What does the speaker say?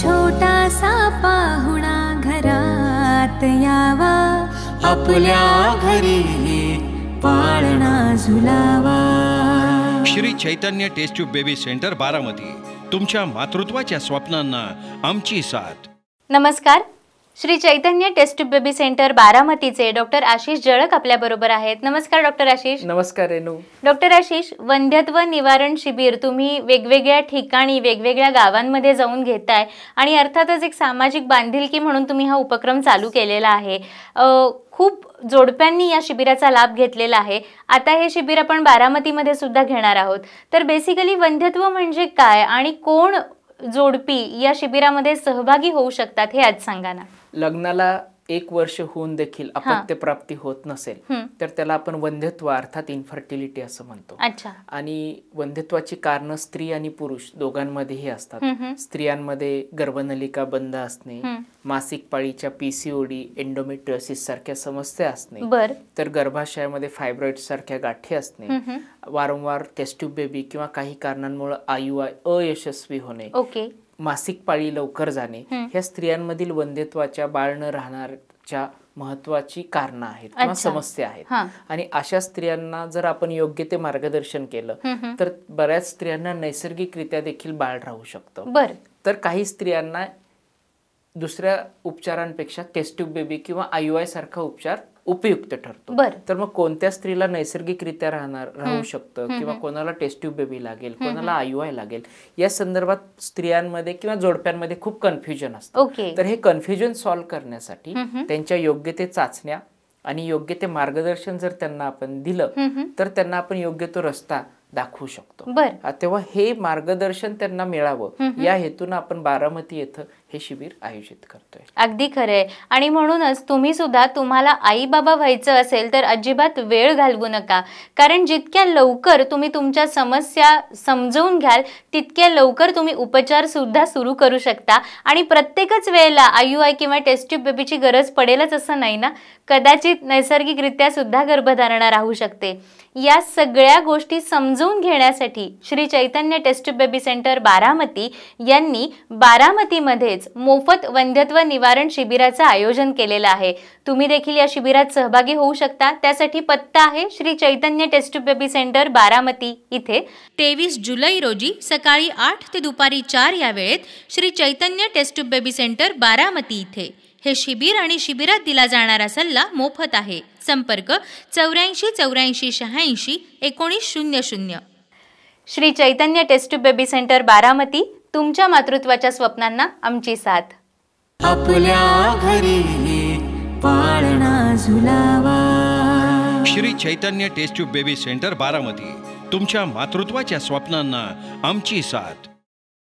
छोटासा पाहुणा घरात यावा आपल्या घरी पाळणा झुलावा Shri Chaitanya test baby centre Baramati तुमच्या मातृत्वाच्या स्वप्नांना आमची साथ नमस्कार Shri Chaitanya test baby centre बारामतीचे डॉक्टर आशिष जळक आपल्याबरोबर आहेत नमस्कार डॉक्टर आशिष नमस्कार रेणू डॉक्टर आशिष वंध्यत्व निवारण शिबिर तुम्ही वेगवेगळ्या ठिकाणी वेगवेगळ्या गावांमध्ये जाऊन घेताय आणि अर्थातच एक सामाजिक बांधिलकी म्हणून तुम्ही हा उपक्रम चालू केलेला आहे खूप जोडप्यांनी या शिबिराचा लाभ घेतलेला आहे आता हे शिबिर आपण बारामतीमध्ये सुद्धा घेणार आहोत तर बेसिकली वंध्यत्व म्हणजे काय आणि कोण जोडपी या शिबिरामध्ये सहभागी होऊ शकतात हे आज सांगा ना लग्नाला एक वर्ष होऊन देखील प्राप्ती होत नसेल तर त्याला आपण वंध्यत्व अर्थात इन्फर्टिलिटी असं म्हणतो आणि वंध्यत्वाची कारण स्त्री आणि पुरुष दोघांमध्येही असतात स्त्रियांमध्ये गर्भनलिका बंद असणे मासिक पाळीच्या पीसीओडी एन्डोमेट्रिओसिस सारख्या समस्या असणे तर गर्भाशयामध्ये फायब्रॉइड सारख्या गाठी असणे वारंवार टेस्ट्यूब बेबी किंवा काही कारणांमुळे आयुआय अयशस्वी होणे मासिक पाळी लवकर जाणे ह्या स्त्रियांमधील वंध्यत्वाच्या बाळ न राहणारच्या महत्वाची कारणं आहेत किंवा समस्या आहेत आणि अशा स्त्रियांना जर आपण योग्य ते मार्गदर्शन केलं तर बऱ्याच स्त्रियांना नैसर्गिकरित्या देखील बाळ राहू शकतं तर काही स्त्रियांना दुसऱ्या उपचारांपेक्षा टेस्ट्यूब बेबी किंवा आय आय सारखा उपचार उपयुक्त ठरतो तर मग कोणत्या स्त्रीला नैसर्गिकरित्या राहणार राहू शकतं किंवा कोणाला टेस्ट्यूब बेबी लागेल कोणाला आयुआय लागेल या संदर्भात स्त्रियांमध्ये किंवा जोडप्यांमध्ये खूप कन्फ्युजन असतं तर हे कन्फ्युजन सॉल्व्ह करण्यासाठी त्यांच्या योग्य ते चाचण्या आणि योग्य ते मार्गदर्शन जर त्यांना आपण दिलं तर त्यांना आपण योग्य तो रस्ता दाखवू शकतो तेव्हा हे मार्गदर्शन त्यांना मिळावं या हेतून आपण बारामती येथे हे शिबिर आयोजित करतोय अगदी खरंय आणि म्हणूनच तुम्ही सुद्धा तुम्हाला आई बाबा व्हायचं असेल तर अजिबात वेळ घालवू नका कारण जितक्या लवकर तुम्ही तुमच्या समस्या समजवून घ्याल तितक्या लवकर तुम्ही उपचार सुद्धा सुरू करू शकता आणि प्रत्येकच वेळेला आयु आय किंवा टेस्ट्यूब बेबीची गरज पडेलच असं नाही ना कदाचित नैसर्गिकरित्या सुद्धा गर्भधारणा राहू शकते या सगळ्या गोष्टी समजून घेण्यासाठी Shri Chaitanya test tube baby centre Baramati यांनी बारामतीमध्ये तसेच मोफत वंध्यत्व निवारण शिबिराचं आयोजन केलेलं आहे तुम्ही देखील या शिबिरात सहभागी होऊ शकता त्यासाठी पत्ता आहे Shri Chaitanya test baby centre Baramati इथे तेवीस जुलै रोजी सकाळी आठ ते दुपारी चार या वेळेत Shri Chaitanya test baby centre Baramati इथे हे शिबिर आणि शिबिरात दिला जाणारा सल्ला मोफत आहे संपर्क चौऱ्याऐंशी चौऱ्याऐंशी शहाऐंशी एकोणीस शून्य शून्य Shri Chaitanya test baby centre Baramati तुमच्या मातृत्वाच्या स्वप्नांना आमची साथ आपल्या घरी पाळणा झुलावा Shri Chaitanya test baby centre Baramati तुमच्या मातृत्वाच्या स्वप्नांना आमची साथ